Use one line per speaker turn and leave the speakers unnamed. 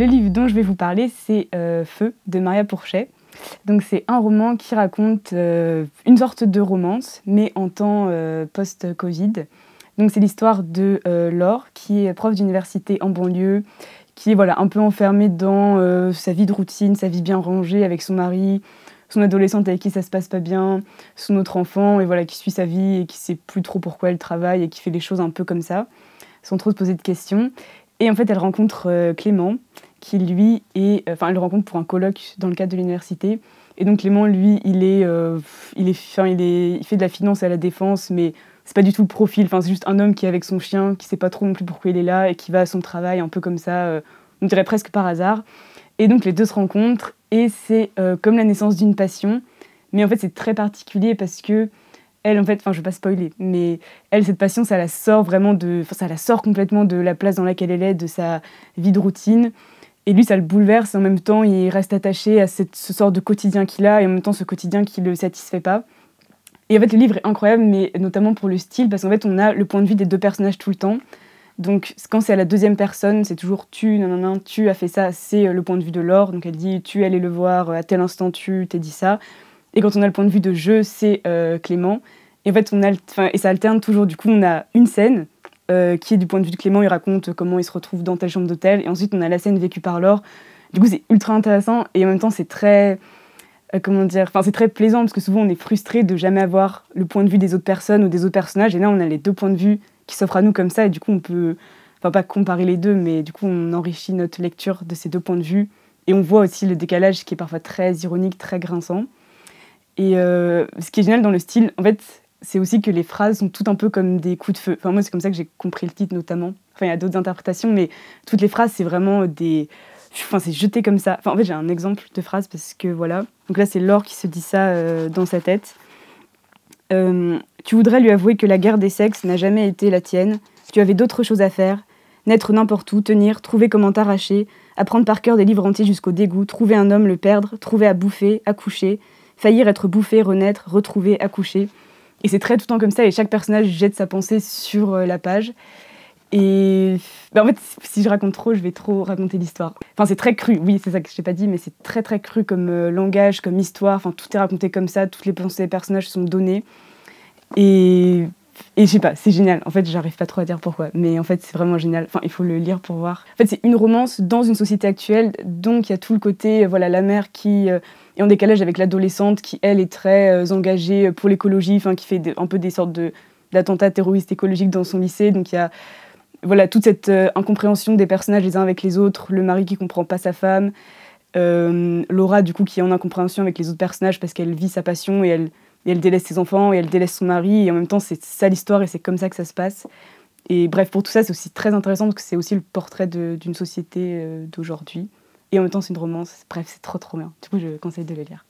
Le livre dont je vais vous parler, c'est euh, Feu de Maria Pourchet. Donc c'est un roman qui raconte euh, une sorte de romance, mais en temps euh, post-Covid. Donc c'est l'histoire de Laure, qui est prof d'université en banlieue, qui est voilà, un peu enfermée dans sa vie de routine, sa vie bien rangée avec son mari, son adolescente avec qui ça se passe pas bien, son autre enfant, et voilà, qui suit sa vie et qui sait plus trop pourquoi elle travaille et qui fait les choses un peu comme ça, sans trop se poser de questions. Et en fait, elle rencontre Clément, qui lui est, euh, enfin, elle le rencontre pour un colloque dans le cadre de l'université. Et donc Clément, lui, il est, euh, il est, il est, il fait de la finance à la défense, mais c'est pas du tout le profil. Enfin, c'est juste un homme qui est avec son chien, qui sait pas trop non plus pourquoi il est là et qui va à son travail un peu comme ça, euh, on dirait presque par hasard. Et donc les deux se rencontrent et c'est comme la naissance d'une passion, mais en fait c'est très particulier parce que elle, en fait, enfin, je vais pas spoiler, mais elle, cette passion, ça la sort vraiment de, ça la sort complètement de la place dans laquelle elle est, de sa vie de routine. Et lui, ça le bouleverse. en même temps, il reste attaché à ce sort de quotidien qu'il a et en même temps ce quotidien qui ne le satisfait pas. Et en fait, le livre est incroyable, mais notamment pour le style, parce qu'en fait, on a le point de vue des deux personnages tout le temps. Donc, quand c'est à la deuxième personne, c'est toujours tu, non non tu as fait ça, c'est euh, le point de vue de Laure. Donc, elle dit tu allais le voir, euh, à tel instant tu t'es dit ça. Et quand on a le point de vue de jeu, c'est euh, Clément. Et en fait, on a, et ça alterne toujours. Du coup, on a une scène qui euh, qui, du point de vue de Clément, il raconte comment il se retrouve dans telle chambre d'hôtel. Et ensuite, on a la scène vécue par Laure. Du coup, c'est ultra intéressant et en même temps, c'est très. Euh, comment dire Enfin, c'est très plaisant parce que souvent, on est frustré de jamais avoir le point de vue des autres personnes ou des autres personnages. Et là, on a les deux points de vue qui s'offrent à nous comme ça. Et du coup, on peut. Enfin, pas comparer les deux, mais du coup, on enrichit notre lecture de ces deux points de vue. Et on voit aussi le décalage qui est parfois très ironique, très grinçant. Et euh, ce qui est génial dans le style, en fait, c'est aussi que les phrases sont tout un peu comme des coups de feu. Enfin, moi, c'est comme ça que j'ai compris le titre, notamment. Enfin, il y a d'autres interprétations, mais toutes les phrases, c'est vraiment des. Enfin, c'est jeté comme ça. Enfin, en fait, j'ai un exemple de phrase parce que voilà. Donc là, c'est Laure qui se dit ça euh, dans sa tête. Euh, tu voudrais lui avouer que la guerre des sexes n'a jamais été la tienne. Tu avais d'autres choses à faire. Naître n'importe où, tenir, trouver comment t'arracher, apprendre par cœur des livres entiers jusqu'au dégoût, trouver un homme, le perdre, trouver à bouffer, accoucher, faillir être bouffé, renaître, retrouver, accoucher. Et c'est très tout le temps comme ça, et chaque personnage jette sa pensée sur euh, la page. Et bah, en fait, si je raconte trop, je vais trop raconter l'histoire. Enfin, c'est très cru, oui, c'est ça que je t'ai pas dit, mais c'est très très cru comme euh, langage, comme histoire. Enfin, tout est raconté comme ça, toutes les pensées des personnages sont données. Et et je sais pas, c'est génial. En fait, j'arrive pas trop à dire pourquoi, mais en fait, c'est vraiment génial. Enfin, il faut le lire pour voir. En fait, c'est une romance dans une société actuelle, donc il y a tout le côté, euh, voilà, la mère qui euh, est en décalage avec l'adolescente qui, elle, est très euh, engagée pour l'écologie, enfin, qui fait un peu des sortes de d'attentats terroristes écologiques dans son lycée. Donc il y a voilà toute cette incompréhension des personnages les uns avec les autres, le mari qui comprend pas sa femme, Laura du coup qui est en incompréhension avec les autres personnages parce qu'elle vit sa passion et elle et elle délaisse ses enfants et elle délaisse son mari. Et en même temps, c'est ça l'histoire et c'est comme ça que ça se passe. Et bref, pour tout ça, c'est aussi très intéressant parce que c'est aussi le portrait d'une société euh, d'aujourd'hui. Et en même temps, c'est une romance. Bref, c'est trop trop bien. Du coup, je conseille de le lire.